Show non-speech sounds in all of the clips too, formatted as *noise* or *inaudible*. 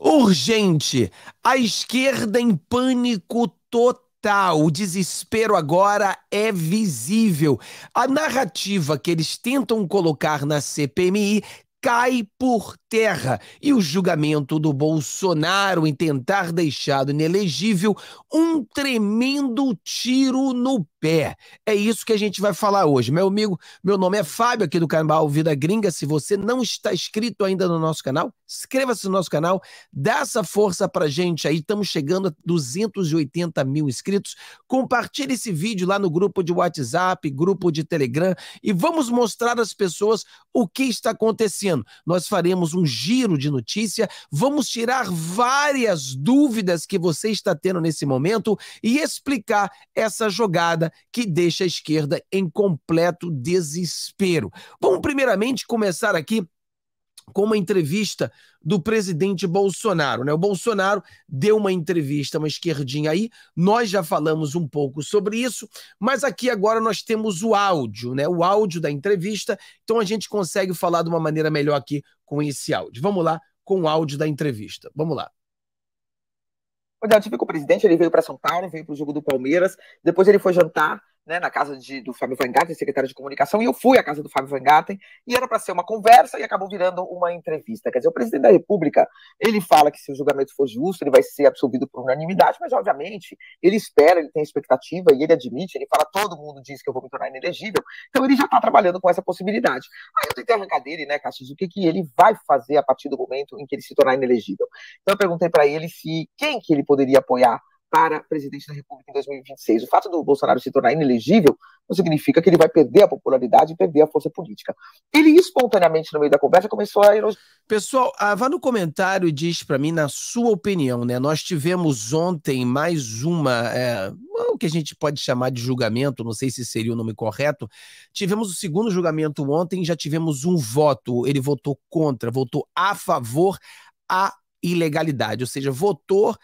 Urgente! A esquerda em pânico total. O desespero agora é visível. A narrativa que eles tentam colocar na CPMI cai por terra e o julgamento do Bolsonaro em tentar deixado inelegível um tremendo tiro no pé. É isso que a gente vai falar hoje. Meu amigo, meu nome é Fábio aqui do canal Vida Gringa. Se você não está inscrito ainda no nosso canal, inscreva-se no nosso canal, dá essa força pra gente aí, estamos chegando a 280 mil inscritos, compartilhe esse vídeo lá no grupo de WhatsApp, grupo de Telegram e vamos mostrar às pessoas o que está acontecendo. Nós faremos um giro de notícia, vamos tirar várias dúvidas que você está tendo nesse momento e explicar essa jogada que deixa a esquerda em completo desespero. Vamos primeiramente começar aqui com uma entrevista do presidente Bolsonaro. Né? O Bolsonaro deu uma entrevista, uma esquerdinha aí, nós já falamos um pouco sobre isso, mas aqui agora nós temos o áudio, né? o áudio da entrevista, então a gente consegue falar de uma maneira melhor aqui com esse áudio. Vamos lá com o áudio da entrevista. Vamos lá. O eu tive com o presidente, ele veio para São Paulo, veio para o jogo do Palmeiras, depois ele foi jantar, né, na casa de, do Fábio Van secretário de comunicação, e eu fui à casa do Fábio Van e era para ser uma conversa e acabou virando uma entrevista. Quer dizer, o presidente da República, ele fala que se o julgamento for justo, ele vai ser absolvido por unanimidade, mas obviamente ele espera, ele tem expectativa e ele admite, ele fala, todo mundo diz que eu vou me tornar inelegível, então ele já está trabalhando com essa possibilidade. Aí eu tentei arrancar dele, né, Cassius, o que, que ele vai fazer a partir do momento em que ele se tornar inelegível. Então eu perguntei para ele se quem que ele poderia apoiar para presidente da República em 2026. O fato do Bolsonaro se tornar inelegível não significa que ele vai perder a popularidade e perder a força política. Ele espontaneamente, no meio da conversa, começou a erosionar. Pessoal, ah, Vá no comentário diz para mim, na sua opinião, né? Nós tivemos ontem mais uma, é, o que a gente pode chamar de julgamento, não sei se seria o nome correto. Tivemos o segundo julgamento ontem, já tivemos um voto. Ele votou contra, votou a favor. A ilegalidade, ou seja, votou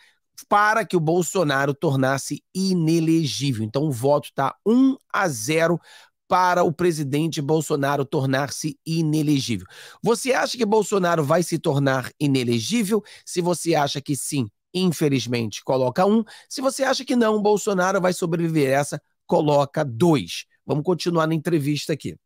para que o Bolsonaro tornasse inelegível. Então o voto está 1 a 0 para o presidente Bolsonaro tornar-se inelegível. Você acha que Bolsonaro vai se tornar inelegível? Se você acha que sim, infelizmente, coloca um. Se você acha que não, Bolsonaro vai sobreviver essa, coloca dois. Vamos continuar na entrevista aqui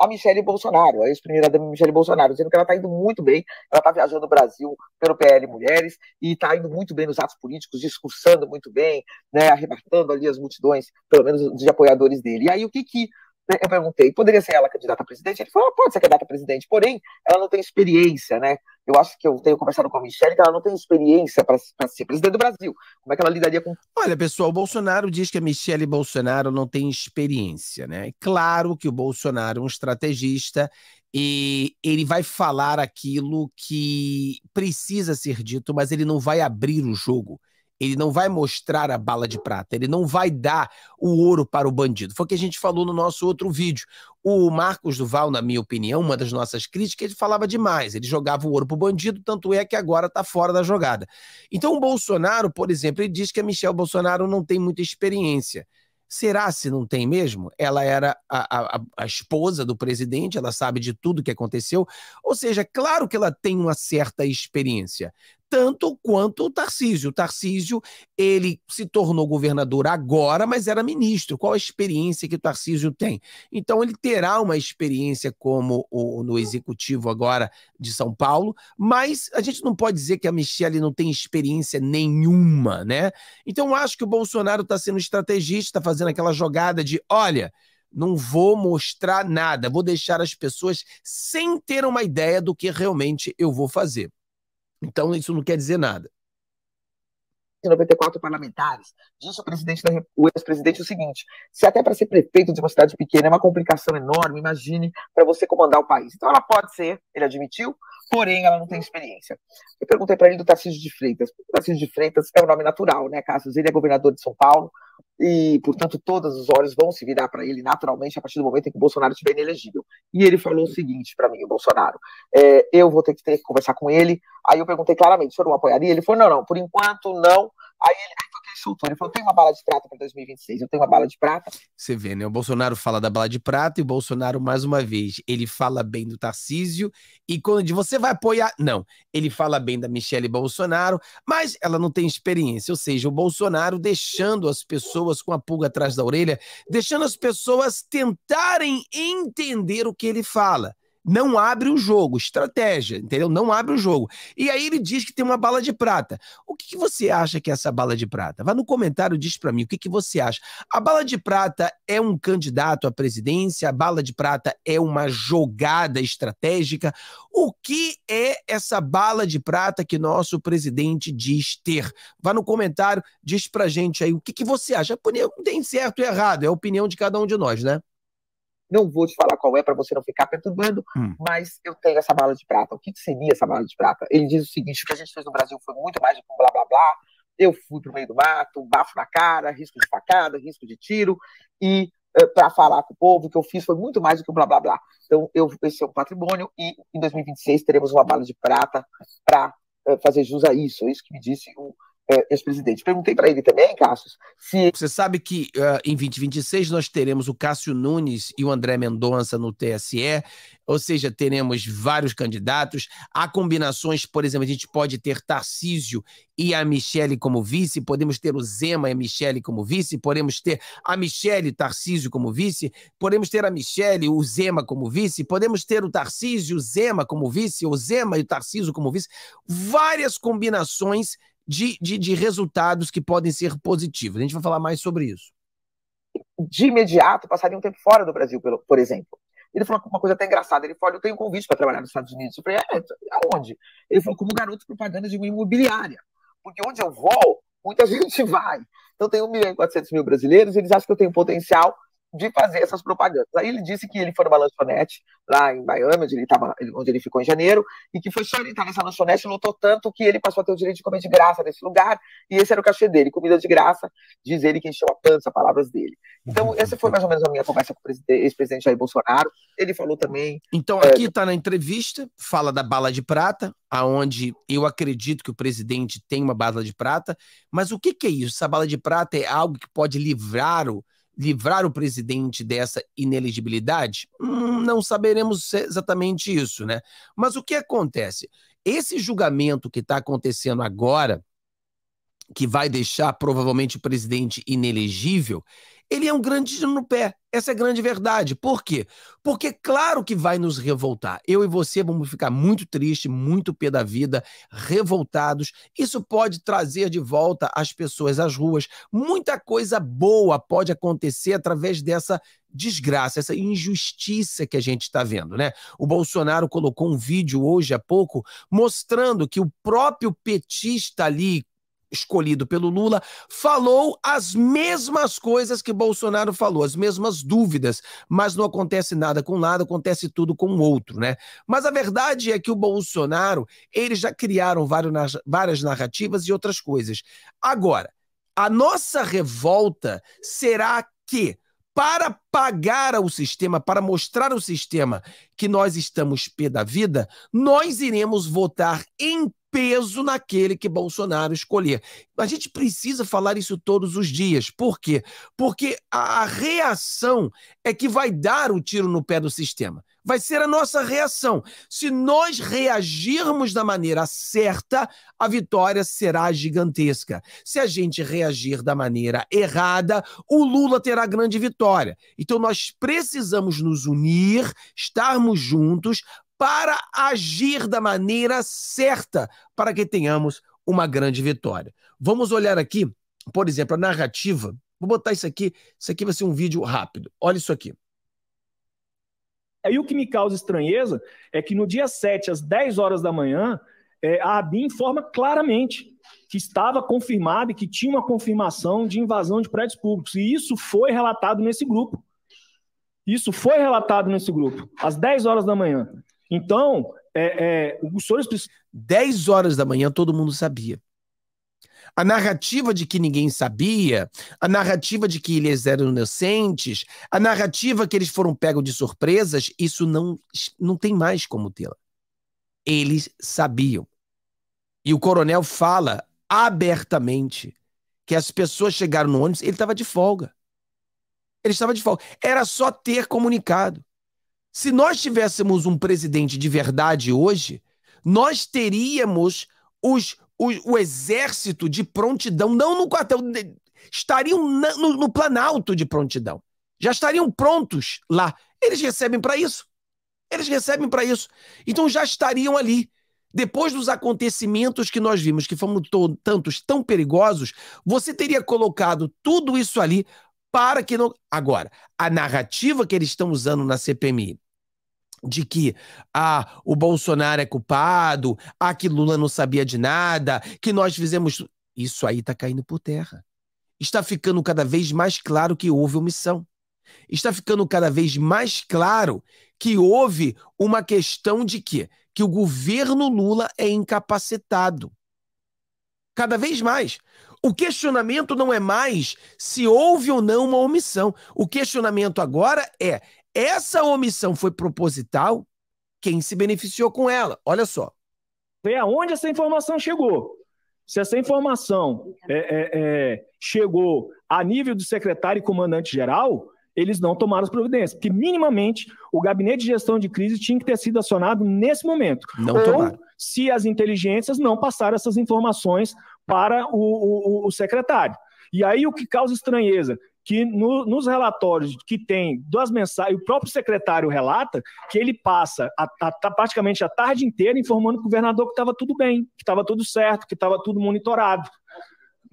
a Michelle Bolsonaro, a ex-primeira-dama Michelle Bolsonaro, dizendo que ela está indo muito bem, ela está viajando o Brasil pelo PL Mulheres e está indo muito bem nos atos políticos, discursando muito bem, né, arrebatando ali as multidões, pelo menos de apoiadores dele. E aí o que, que né, eu perguntei, poderia ser ela candidata a presidente? Ele falou, ah, pode ser candidata a presidente, porém, ela não tem experiência, né? Eu acho que eu tenho conversado com a Michelle que ela não tem experiência para ser presidente do Brasil. Como é que ela lidaria com. Olha, pessoal, o Bolsonaro diz que a Michelle Bolsonaro não tem experiência, né? É claro que o Bolsonaro é um estrategista e ele vai falar aquilo que precisa ser dito, mas ele não vai abrir o jogo. Ele não vai mostrar a bala de prata, ele não vai dar o ouro para o bandido. Foi o que a gente falou no nosso outro vídeo. O Marcos Duval, na minha opinião, uma das nossas críticas, ele falava demais. Ele jogava o ouro para o bandido, tanto é que agora está fora da jogada. Então, o Bolsonaro, por exemplo, ele diz que a Michelle Bolsonaro não tem muita experiência. Será se não tem mesmo? Ela era a, a, a, esposa do presidente, ela sabe de tudo que aconteceu. Ou seja, claro que ela tem uma certa experiência tanto quanto o Tarcísio. O Tarcísio, ele se tornou governador agora, mas era ministro. Qual a experiência que o Tarcísio tem? Então, ele terá uma experiência como o, no executivo agora de São Paulo, mas a gente não pode dizer que a Michelle não tem experiência nenhuma, né? Então, acho que o Bolsonaro está sendo estrategista, está fazendo aquela jogada de, olha não vou mostrar nada, vou deixar as pessoas sem ter uma ideia do que realmente eu vou fazer. Então, isso não quer dizer nada. 94 parlamentares, disse o presidente o ex-presidente o seguinte: se até para ser prefeito de uma cidade pequena é uma complicação enorme, imagine para você comandar o país. Então ela pode ser, ele admitiu, porém ela não tem experiência. Eu perguntei para ele do Tarcísio de Freitas. O Tarcísio de Freitas é o um nome natural, né, Cassius? Ele é governador de São Paulo, e, portanto, todos os olhos vão se virar para ele naturalmente a partir do momento em que o Bolsonaro estiver inelegível. E ele falou o seguinte para mim, o Bolsonaro: é, eu vou ter que, ter que conversar com ele. Aí eu perguntei claramente: o senhor não apoiaria? Ele falou: não, não, por enquanto não. Aí ele, soltou. Ele falou: tem uma bala de prata para 2026, eu tenho uma bala de prata. Você vê, né? O Bolsonaro fala da bala de prata e o Bolsonaro, mais uma vez, ele fala bem do Tarcísio e quando você vai apoiar. Não, ele fala bem da Michelle Bolsonaro, mas ela não tem experiência. Ou seja, o Bolsonaro deixando as pessoas com a pulga atrás da orelha, deixando as pessoas tentarem entender o que ele fala não abre o jogo, estratégia, entendeu? Não abre o jogo. E aí ele diz que tem uma bala de prata. O que, que você acha que é essa bala de prata? Vá no comentário, diz para mim o que, que você acha. A bala de prata é um candidato à presidência? A bala de prata é uma jogada estratégica? O que é essa bala de prata que nosso presidente diz ter? Vá no comentário, diz pra gente aí o que, que você acha. Não tem certo e errado, é a opinião de cada um de nós, né? Não vou te falar qual é para você não ficar perturbando, hum. mas eu tenho essa bala de prata. O que, que seria essa bala de prata? Ele diz o seguinte: o que a gente fez no Brasil foi muito mais que um blá blá blá. Eu fui pro meio do mato, bafo na cara, risco de facada, risco de tiro, e eh, para falar com o povo, o que eu fiz foi muito mais do que um blá blá blá. Então, eu, esse é um patrimônio e em 2026 teremos uma bala de prata para uh, eh, fazer jus a isso. É isso que me disse o é, ex-presidente. Perguntei para ele também, Cássio, se... Você sabe que uh, em 2026 nós teremos o Cássio Nunes e o André Mendonça no TSE, ou seja, teremos vários candidatos. Há combinações, por exemplo, a gente pode ter Tarcísio e a Michele como vice, podemos ter o Zema e a Michele como vice, podemos ter a Michele e Tarcísio como vice, podemos ter a Michele e o Zema como vice, podemos ter o Tarcísio e o Zema como vice, ou Zema e o Tarcísio como vice. Várias combinações de, de, de resultados que podem ser positivos. A gente vai falar mais sobre isso. De imediato, passaria um tempo fora do Brasil, por exemplo. Ele falou uma coisa até engraçada. Ele falou: Eu tenho um convite para trabalhar nos Estados Unidos. Eu falei: É, então, aonde? Ele falou: Como garoto propaganda de uma imobiliária. Porque onde eu vou, muita *laughs* gente vai. Então, tem 1 milhão e 400 mil brasileiros, eles acham que eu tenho potencial de fazer essas propagandas. Aí ele disse que ele foi numa lanchonete lá em Miami, onde ele, tava, onde ele ficou em janeiro, e que foi só ele estar nessa lanchonete, lutou tanto que ele passou a ter o direito de comer de graça nesse lugar, e esse era o cachê dele, comida de graça, diz ele que encheu a pança, palavras dele. Então, uhum. essa foi mais ou menos a minha conversa com o ex-presidente Jair Bolsonaro. Ele falou também. Então, é, aqui está é... na entrevista, fala da bala de prata, aonde eu acredito que o presidente tem uma bala de prata, mas o que, que é isso? Essa bala de prata é algo que pode livrar o livrar o presidente dessa inelegibilidade? Hum, não saberemos é exatamente isso, né? Mas o que acontece? Esse julgamento que está acontecendo agora que vai deixar provavelmente o presidente inelegível, ele é um grande tiro no pé. Essa é a grande verdade. Por quê? Porque claro que vai nos revoltar. Eu e você vamos ficar muito tristes, muito pé da vida, revoltados. Isso pode trazer de volta as pessoas às ruas. Muita coisa boa pode acontecer através dessa desgraça, essa injustiça que a gente está vendo, né? O Bolsonaro colocou um vídeo hoje há pouco mostrando que o próprio petista ali escolhido pelo Lula, falou as mesmas coisas que Bolsonaro falou, as mesmas dúvidas, mas não acontece nada com nada acontece tudo com o outro, né? Mas a verdade é que o Bolsonaro, eles já criaram várias narrativas e outras coisas. Agora, a nossa revolta será que para pagar ao sistema, para mostrar ao sistema que nós estamos pé da vida, nós iremos votar em peso naquele que Bolsonaro escolher. A gente precisa falar isso todos os dias. Por quê? Porque a reação é que vai dar o tiro no pé do sistema. Vai ser a nossa reação. Se nós reagirmos da maneira certa, a vitória será gigantesca. Se a gente reagir da maneira errada, o Lula terá grande vitória. Então nós precisamos nos unir, estarmos juntos, para agir da maneira certa para que tenhamos uma grande vitória. Vamos olhar aqui, por exemplo, a narrativa. Vou botar isso aqui. Isso aqui vai ser um vídeo rápido. Olha isso aqui. Aí é, o que me causa estranheza é que no dia 7, às 10 horas da manhã, é, a Abi informa claramente que estava confirmado e que tinha uma confirmação de invasão de prédios públicos. E isso foi relatado nesse grupo. Isso foi relatado nesse grupo, às 10 horas da manhã. Então, é, é, os senhores 10 horas da manhã todo mundo sabia. A narrativa de que ninguém sabia, a narrativa de que eles eram inocentes, a narrativa que eles foram pegos de surpresas, isso não, não tem mais como tê-la. Eles sabiam. E o coronel fala abertamente que as pessoas chegaram no ônibus, ele estava de folga. Ele estava de folga. Era só ter comunicado. Se nós tivéssemos um presidente de verdade hoje, nós teríamos os, o, o exército de prontidão, não no quartel, estariam na, no, no Planalto de prontidão. Já estariam prontos lá. Eles recebem para isso. Eles recebem para isso. Então já estariam ali. Depois dos acontecimentos que nós vimos, que foram tantos tão perigosos, você teria colocado tudo isso ali para que não. Agora, a narrativa que eles estão usando na CPMI de que ah, o Bolsonaro é culpado, ah, que Lula não sabia de nada, que nós fizemos. Isso aí está caindo por terra. Está ficando cada vez mais claro que houve omissão. Está ficando cada vez mais claro que houve uma questão de que, que o governo Lula é incapacitado. Cada vez mais. O questionamento não é mais se houve ou não uma omissão. O questionamento agora é: essa omissão foi proposital, quem se beneficiou com ela? Olha só. Ver aonde essa informação chegou. Se essa informação é, é, é, chegou a nível do secretário e comandante-geral, eles não tomaram as providências, porque minimamente o gabinete de gestão de crise tinha que ter sido acionado nesse momento. Não Ou tomaram. se as inteligências não passaram essas informações para o, o, o secretário. E aí o que causa estranheza que no, nos relatórios que tem duas mensagens, o próprio secretário relata que ele passa a, a, tá praticamente a tarde inteira informando o governador que estava tudo bem, que estava tudo certo, que estava tudo monitorado.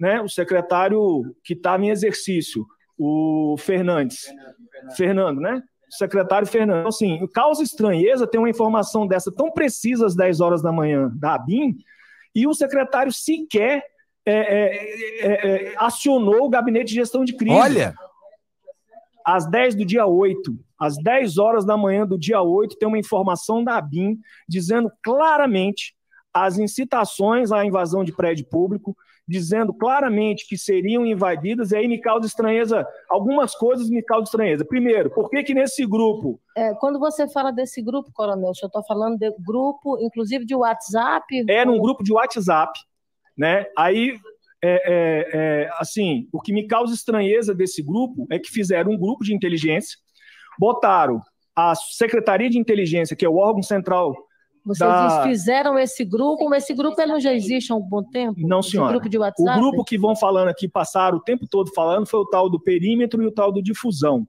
Né? O secretário que estava em exercício, o Fernandes, Fernando, Fernando. Fernando né? O secretário Fernando. Então, assim, causa estranheza ter uma informação dessa tão precisa às 10 horas da manhã da ABIN e o secretário sequer é é, é, é, acionou o gabinete de gestão de crise. Olha! Às 10 do dia 8, às 10 horas da manhã do dia 8, tem uma informação da ABIN dizendo claramente as incitações à invasão de prédio público, dizendo claramente que seriam invadidas, e aí me causa estranheza, algumas coisas me causam estranheza. Primeiro, por que que nesse grupo... É, quando você fala desse grupo, coronel, eu estou falando de grupo, inclusive de WhatsApp... Era é um grupo de WhatsApp, né? Aí, é, é, é, assim, o que me causa estranheza desse grupo é que fizeram um grupo de inteligência, botaram a Secretaria de Inteligência, que é o órgão central vocês da... fizeram esse grupo, mas esse grupo ele já existe há um bom tempo? Não, senhora. Grupo o grupo que vão falando aqui, passaram o tempo todo falando, foi o tal do perímetro e o tal do difusão,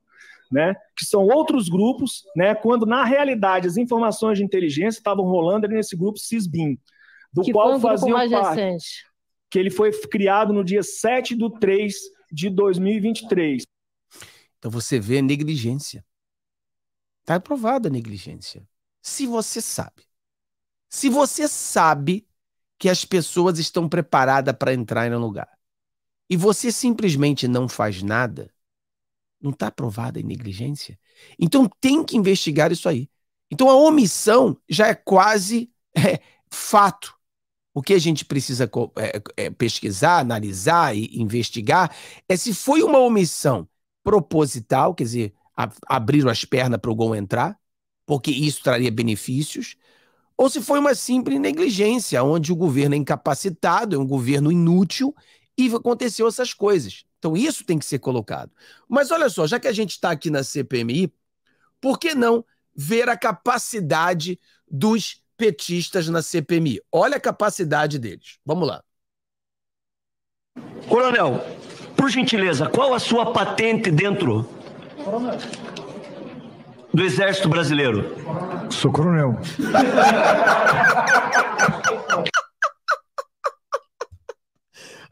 né? Que são outros grupos, né? Quando, na realidade, as informações de inteligência estavam rolando nesse grupo CISBIM do que qual fazia parte, que ele foi criado no dia 7 de 3 de 2023. Então você vê a negligência. Está aprovada a negligência. Se você sabe. Se você sabe que as pessoas estão preparadas para entrar no lugar e você simplesmente não faz nada, não está aprovada a negligência. Então tem que investigar isso aí. Então a omissão já é quase é, fato. O que a gente precisa é, é, pesquisar, analisar e investigar é se foi uma omissão proposital, quer dizer, ab abriram as pernas para o gol entrar, porque isso traria benefícios, ou se foi uma simples negligência, onde o governo é incapacitado, é um governo inútil e aconteceu essas coisas. Então isso tem que ser colocado. Mas olha só, já que a gente está aqui na CPMI, por que não ver a capacidade dos petistas na CPMI. Olha a capacidade deles. Vamos lá. Coronel, por gentileza, qual a sua patente dentro do Exército Brasileiro? Sou coronel. *laughs*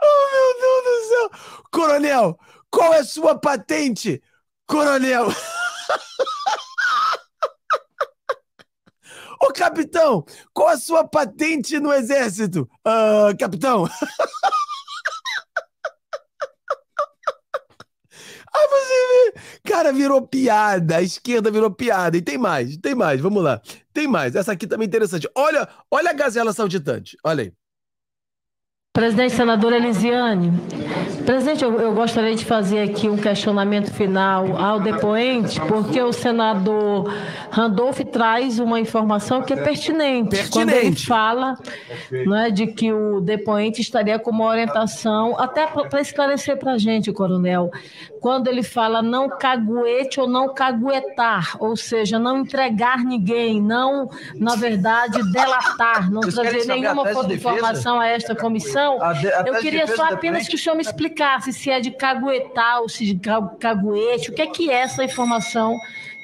oh, meu Deus do céu! Coronel, qual é a sua patente? Coronel! *laughs* Ô capitão, qual a sua patente no exército? Uh, capitão. Aí *laughs* ah, você vê. Cara, virou piada. A esquerda virou piada. E tem mais, tem mais, vamos lá. Tem mais. Essa aqui também é interessante. Olha, olha a gazela sauditante. Olha aí. Presidente Senadora Elisiane, Presidente, eu, eu, gostaria de fazer aqui um questionamento final ao depoente, porque o senador Randolph traz uma informação que é pertinente, pertinente. quando ele fala né, de que o depoente estaria com uma orientação, até para esclarecer para a gente, coronel, quando ele fala não caguete ou não caguetar, ou seja, não entregar ninguém, não, na verdade, delatar, não Vocês trazer nenhuma de informação a esta comissão, a de, a eu queria só apenas que o senhor me explicasse explicasse se é de caguetal, ou se de Caguete, o que é que é essa informação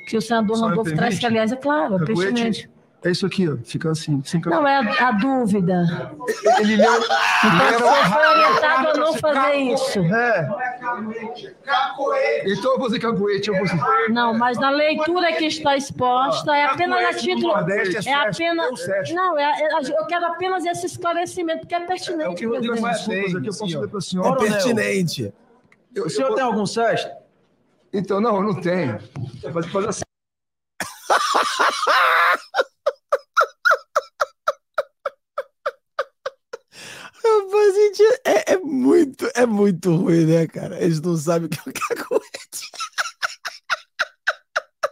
que o senador Randolfo traz, que aliás é claro, é pertinente. É isso aqui, ó. Fica assim. Não, é a, a dúvida. Ele leu. Então, você foi orientado a não fazer isso. É. Então você caguete, eu vou Não, mas na leitura que está exposta é apenas a título. É, é apenas. É não, é, é eu quero apenas esse esclarecimento que é pertinente. É o que eu digo mais desculpas aqui, eu posso dizer para a senhora. É pertinente. O senhor tem algum sexto? Então, não, não tenho. Mas fazer assim. Rapaz, *laughs* gente muito, é muito ruim, né, cara? Eles não sabem o que é um cacuete. *laughs*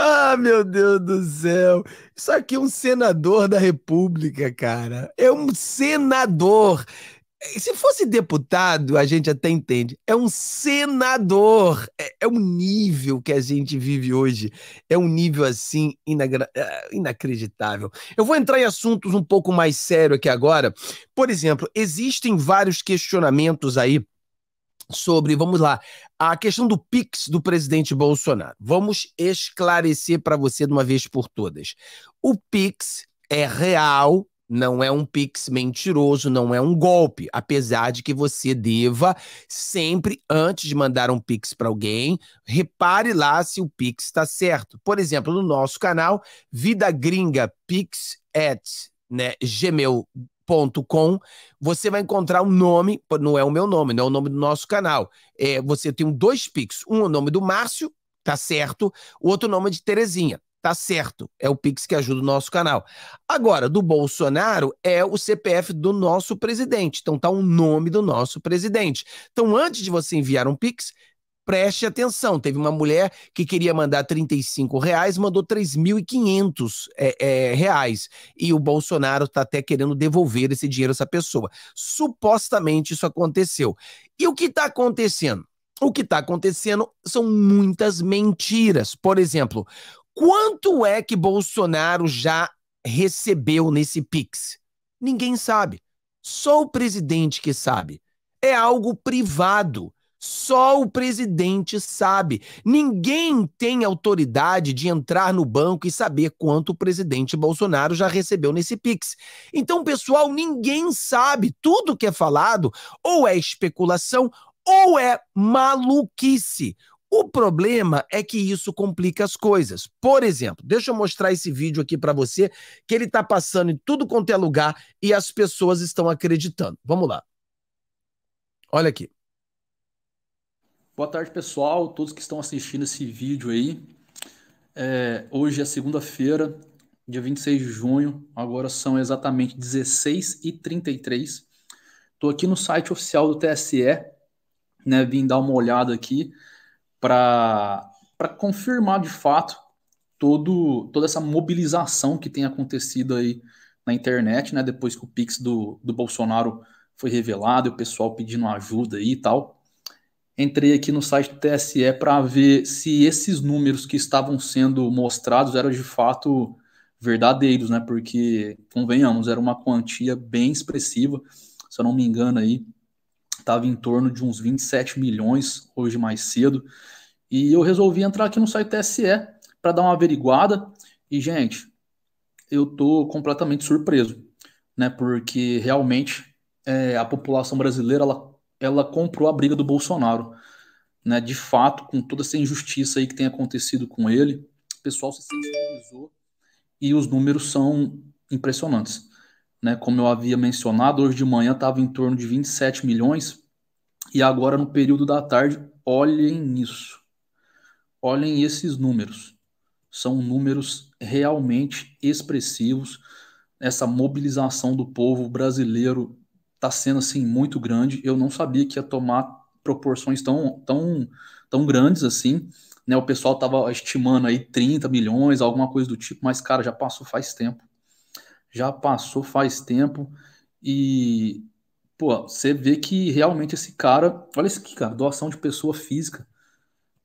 Ah, meu Deus do céu. Isso aqui é um senador da República, cara. É um senador. Se fosse deputado, a gente até entende. É um senador. É, é um nível que a gente vive hoje. É um nível assim eh, inacreditável. Eu vou entrar em assuntos um pouco mais sérios aqui agora. Por exemplo, existem vários questionamentos aí sobre, vamos lá, a questão do Pix do presidente Bolsonaro. Vamos esclarecer para você de uma vez por todas. O Pix é real, não é um pix mentiroso, não é um golpe, apesar de que você deva sempre antes de mandar um pix para alguém, repare lá se o pix está certo. Por exemplo, no nosso canal Vida Gringa Pix at né, gmail.com, você vai encontrar um nome, não é o meu nome, não é o nome do nosso canal. É, você tem dois pix, um é o nome do Márcio, tá certo, o outro é nome de Terezinha. Tá certo, é o Pix que ajuda o nosso canal. Agora, do Bolsonaro é o CPF do nosso presidente. Então tá o nome do nosso presidente. Então, antes de você enviar um Pix, preste atenção. Teve uma mulher que queria mandar 35 reais, mandou 3.500 é, é, reais. E o Bolsonaro está até querendo devolver esse dinheiro a essa pessoa. Supostamente isso aconteceu. E o que está acontecendo? O que está acontecendo são muitas mentiras. Por exemplo, Quanto é que Bolsonaro já recebeu nesse Pix? Ninguém sabe. Só o presidente que sabe. É algo privado. Só o presidente sabe. Ninguém tem autoridade de entrar no banco e saber quanto o presidente Bolsonaro já recebeu nesse Pix. Então, pessoal, ninguém sabe. Tudo que é falado ou é especulação ou é maluquice. O problema é que isso complica as coisas. Por exemplo, deixa eu mostrar esse vídeo aqui para você, que ele está passando em tudo quanto é lugar e as pessoas estão acreditando. Vamos lá. Olha aqui. Boa tarde, pessoal, todos que estão assistindo esse vídeo aí. É, hoje é segunda-feira, dia 26 de junho, agora são exatamente 16h33. Estou aqui no site oficial do TSE, né? Vim dar uma olhada aqui para confirmar de fato todo, toda essa mobilização que tem acontecido aí na internet, né? Depois que o Pix do, do Bolsonaro foi revelado, o pessoal pedindo ajuda aí e tal. Entrei aqui no site do TSE para ver se esses números que estavam sendo mostrados eram de fato verdadeiros, né? Porque, convenhamos, era uma quantia bem expressiva, se eu não me engano aí, estava em torno de uns 27 milhões hoje mais cedo. E eu resolvi entrar aqui no site TSE para dar uma averiguada. E, gente, eu tô completamente surpreso, né? Porque realmente é, a população brasileira ela, ela comprou a briga do Bolsonaro. Né, de fato, com toda essa injustiça aí que tem acontecido com ele, o pessoal se sensibilizou e os números são impressionantes né, como eu havia mencionado, hoje de manhã estava em torno de 27 milhões e agora no período da tarde, olhem isso. Olhem esses números. São números realmente expressivos. Essa mobilização do povo brasileiro está sendo assim muito grande. Eu não sabia que ia tomar proporções tão, tão, tão grandes assim. Né, o pessoal estava estimando aí 30 milhões, alguma coisa do tipo, mas, cara, já passou faz tempo já passou faz tempo e pô, você vê que realmente esse cara, olha isso aqui, cara, doação de pessoa física,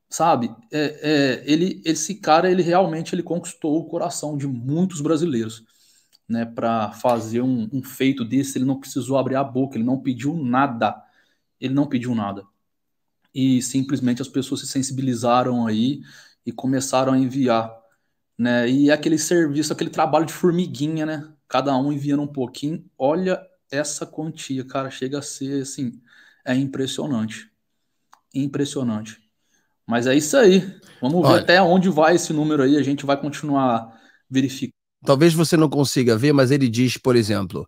sabe? É, é, ele, esse cara, ele realmente ele conquistou o coração de muitos brasileiros, né? Para fazer um, um, feito desse, ele não precisou abrir a boca, ele não pediu nada, ele não pediu nada. E simplesmente as pessoas se sensibilizaram aí e começaram a enviar né? E aquele serviço, aquele trabalho de formiguinha, né? Cada um enviando um pouquinho. Olha essa quantia, cara, chega a ser assim, é impressionante. Impressionante. Mas é isso aí. Vamos Olha, ver até onde vai esse número aí, a gente vai continuar verificando. Talvez você não consiga ver, mas ele diz, por exemplo,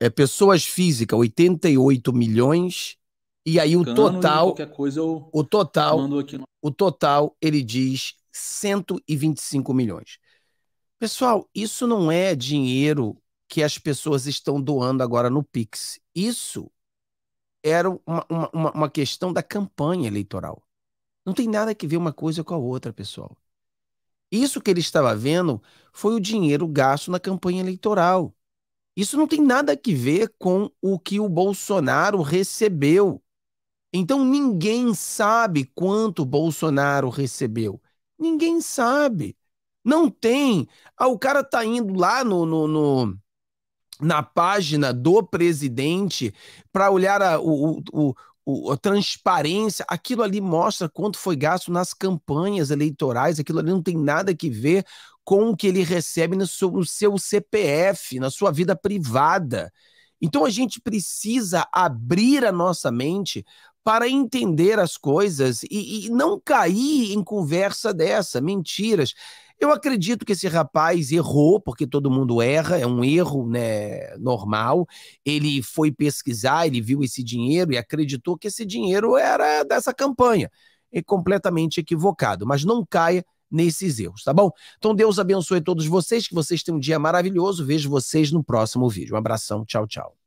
é pessoas físicas, 88 milhões e aí o Cano total, coisa, o total, no... o total, ele diz 125 milhões. Pessoal, isso não é dinheiro que as pessoas estão doando agora no Pix. Isso era uma, uma, uma questão da campanha eleitoral. Não tem nada que ver uma coisa com a outra, pessoal. Isso que ele estava vendo foi o dinheiro gasto na campanha eleitoral. Isso não tem nada que ver com o que o Bolsonaro recebeu. Então ninguém sabe quanto Bolsonaro recebeu. Ninguém sabe. Não tem. Ah, o cara tá indo lá no, no, no na página do presidente para olhar a, o, o, o, a transparência. Aquilo ali mostra quanto foi gasto nas campanhas eleitorais. Aquilo ali não tem nada que ver com o que ele recebe no seu, no seu CPF, na sua vida privada. Então a gente precisa abrir a nossa mente para entender as coisas e, e não cair em conversa dessa, mentiras. Eu acredito que esse rapaz errou, porque todo mundo erra, é um erro né, normal. Ele foi pesquisar, ele viu esse dinheiro e acreditou que esse dinheiro era dessa campanha. É completamente equivocado, mas não caia nesses erros, tá bom? Então Deus abençoe todos vocês, que vocês tenham um dia maravilhoso. Vejo vocês no próximo vídeo. Um abração, tchau, tchau.